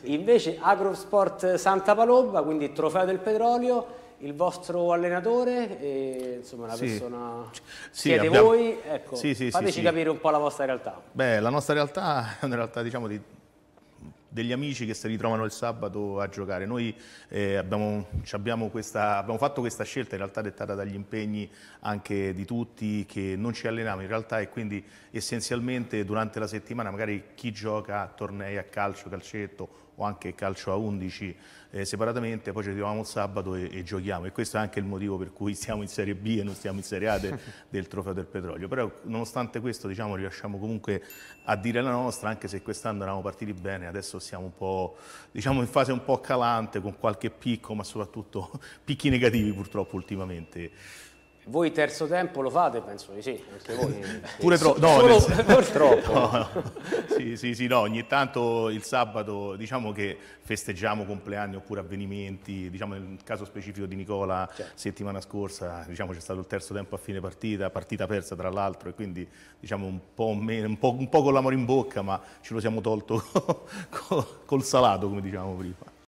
Sì. Invece Agrosport Santa Palomba, quindi il trofeo del petrolio, il vostro allenatore, e, insomma una sì. persona sì, siete abbiamo... voi, ecco, sì, sì, fateci capire un po' la vostra realtà. Beh, la nostra realtà è una realtà diciamo di degli amici che si ritrovano il sabato a giocare. Noi eh, abbiamo, abbiamo, questa, abbiamo, fatto questa scelta in realtà dettata dagli impegni anche di tutti che non ci alleniamo in realtà e quindi essenzialmente durante la settimana magari chi gioca a tornei a calcio, calcetto o anche calcio a 11 eh, separatamente, poi ci ritroviamo il sabato e, e, giochiamo e questo è anche il motivo per cui siamo in Serie B e non siamo in Serie A de, del Trofeo del Petrolio, però nonostante questo diciamo riusciamo comunque a dire la nostra anche se quest'anno eravamo partiti bene, adesso siamo un po', diciamo, in fase un po' calante, con qualche picco, ma soprattutto picchi negativi purtroppo ultimamente. Voi terzo tempo lo fate? Penso di sì, anche voi. Pure troppo. No, Solo... troppo. No, no sì, sì, sì, no, ogni tanto il sabato diciamo che festeggiamo compleanni oppure avvenimenti, diciamo nel caso specifico di Nicola certo. settimana scorsa diciamo c'è stato il terzo tempo a fine partita, partita persa tra l'altro e quindi diciamo un po', meno, un po', un po con l'amore in bocca ma ce lo siamo tolto col, col salato come diciamo prima.